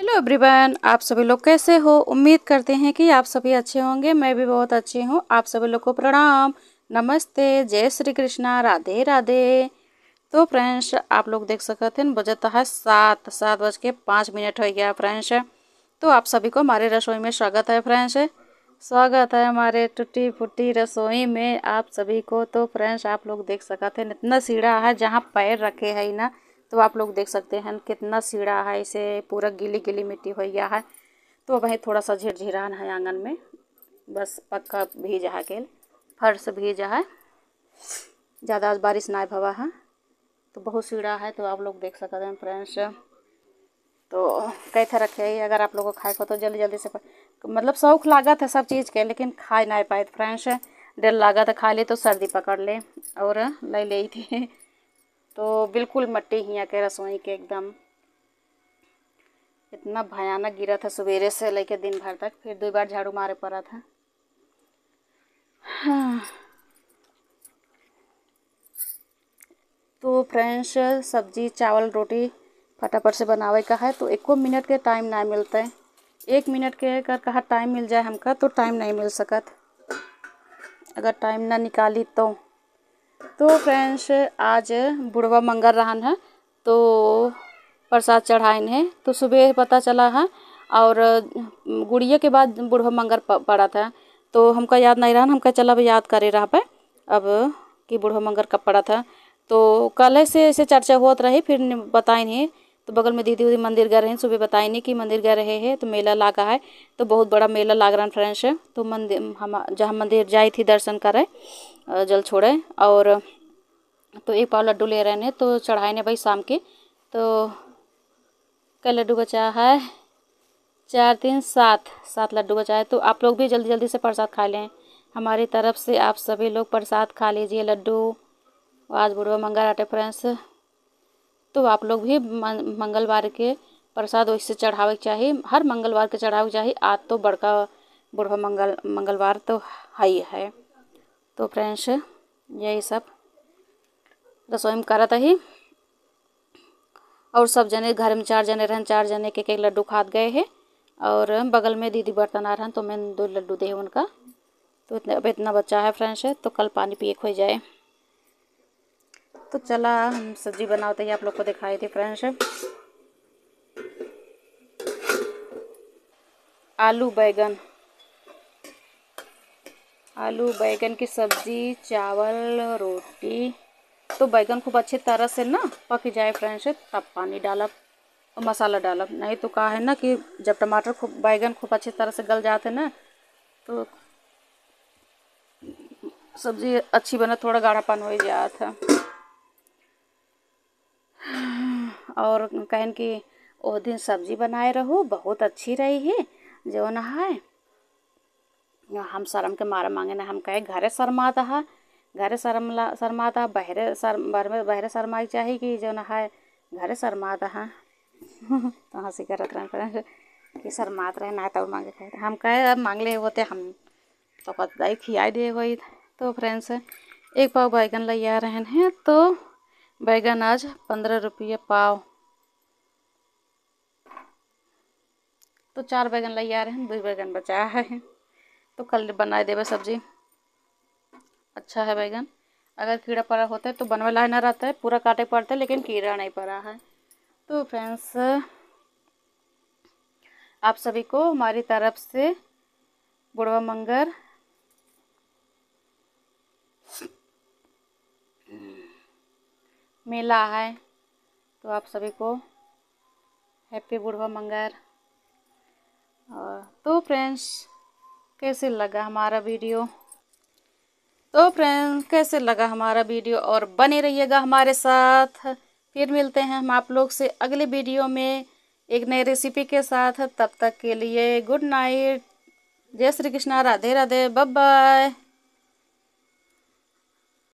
Hello everyone आप सभी लोग कैसे हो उम्मीद करते हैं कि आप सभी अच्छे होंगे मैं भी बहुत अच्छी हूँ आप सभी लोग को प्रणाम नमस्ते जय श्री कृष्णा राधे राधे तो फ्रेंड्स आप लोग देख सकते हैं बजट है सात सात बज के पाँच मिनट हो गया फ्रेंड्स तो आप सभी को हमारे रसोई में स्वागत है फ्रेंड्स स्वागत है हमारे टूटी फूटी रसोई में आप सभी को तो फ्रेंड्स आप लोग देख सकते हैं इतना सीढ़ा है जहाँ पैर रखे है ना तो आप लोग देख सकते हैं कितना सीढ़ा है इसे पूरा गीली गीली मिट्टी हो गया है तो वही थोड़ा सा झिरझिरान है आंगन में बस पक्का भीज है के फर्श भीज है ज़्यादा बारिश ना भवा है तो बहुत सीढ़ा है तो आप लोग देख सकते हैं फ्रेंड्स तो कैसे रखे अगर आप लोगों को खाए को तो जल्दी जल्दी से मतलब शौक लागत है सब चीज़ के लेकिन खाए ना पाए फ्रेंड्स डर लागत खा ले तो सर्दी पकड़ ले और ले ली थी तो बिल्कुल मट्टी ही के रसोई के एकदम इतना भयानक गिरा था सवेरे से लेके दिन भर तक फिर दो बार झाड़ू मारे पड़ा था हाँ। तो फ्रेंड्स सब्जी चावल रोटी फटाफट से बनावे का है तो एको मिनट के टाइम ना मिलते एक मिनट के अगर कहा टाइम मिल जाए हमका तो टाइम नहीं मिल सकत अगर टाइम ना निकाली तो तो फ्रेंड्स आज बुढ़वा मंगल रहन है तो प्रसाद चढ़ाइन है तो सुबह पता चला है और गुड़िया के बाद बुढ़वा मंगर पड़ा था तो हमका याद नहीं रहा हमका चला अब याद करे रहा पे अब कि बुढ़वा मंगल कब पड़ा था तो कल से ऐसे चर्चा होत रही फिर बताए नहीं तो बगल में दीदी उदी मंदिर गए रहे हैं सुबह बताई नहीं कि मंदिर गए रहे हैं तो मेला लगा है तो बहुत बड़ा मेला लाग रहा है फ्रेंड्स तो मंदिर हम जहाँ मंदिर जाए थी दर्शन करे जल छोड़े और तो एक पाव लड्डू ले रहे हैं तो चढ़ाए ने भाई शाम के तो कल लड्डू बचा है चार तीन सात सात लड्डू बचा है तो आप लोग भी जल्दी जल्दी से प्रसाद खा लें हमारी तरफ से आप सभी लोग प्रसाद खा लीजिए लड्डू आज बुढ़वा मंगा राटे फ्रेंड्स तो आप लोग भी मंगलवार के प्रसाद वैसे चढ़ावे के चाहिए हर मंगलवार के चढ़ावे के चाहिए आज तो बड़का बुढ़वा मंगल मंगलवार तो ही है तो फ्रेंड्स यही सब रसोई में करत ही और सब जने घर में चार जने रहन चार जने के एक लड्डू खाद गए हैं और बगल में दीदी बर्तन आ रहा तो मैंने दो लड्डू दे उनका तो इतने अब इतना बच्चा है फ्रेंड्स तो कल पानी पिए खोई जाए तो चला हम सब्जी बनाते ही आप लोग को दिखाई थी फ्रेंड्स आलू बैगन आलू बैगन की सब्जी चावल रोटी तो बैगन खूब अच्छी तरह से ना पक जाए फ्रेंड्स तब पानी डाला और मसाला डाला नहीं तो कहा है ना कि जब टमाटर खूब बैगन खूब अच्छी तरह से गल जाते ना तो सब्जी अच्छी बना थोड़ा गाढ़ापन हो जाता है और कहन कि वह दिन सब्जी बनाए रहो बहुत अच्छी रही है जो न है हम शर्म के मारे मांगे ना हम कहे घरे शर्माता है घरे शर्म शर्माता बहरे शर्म बहरे शर्माई चाहिए कि जो न है घरे शर्माता है तो हंसी कर कि शर्मात रहे ना तो मांगे खाए हम कहे अब मांग ले होते हम तो पता खिया दे वही तो फ्रेंड्स एक पाव बैगन लिया रहे हैं तो बैगन आज पंद्रह रुपये पाव तो चार बैगन लै आ रहे हैं दो बैगन बचा है तो कल बना देवे सब्जी अच्छा है बैगन अगर कीड़ा पड़ा होता है तो बनवा लाए ना रहता है पूरा काटे पड़ता है लेकिन कीड़ा नहीं पड़ा है तो फ्रेंड्स आप सभी को हमारी तरफ से बुढ़वा मंगर मेला है तो आप सभी को हैप्पी बुढ़वा मंगर और तो फ्रेंड्स कैसे लगा हमारा वीडियो तो फ्रेंड्स कैसे लगा हमारा वीडियो और बने रहिएगा हमारे साथ फिर मिलते हैं हम आप लोग से अगले वीडियो में एक नए रेसिपी के साथ तब तक के लिए गुड नाइट जय श्री कृष्णा राधे राधे बाय बाय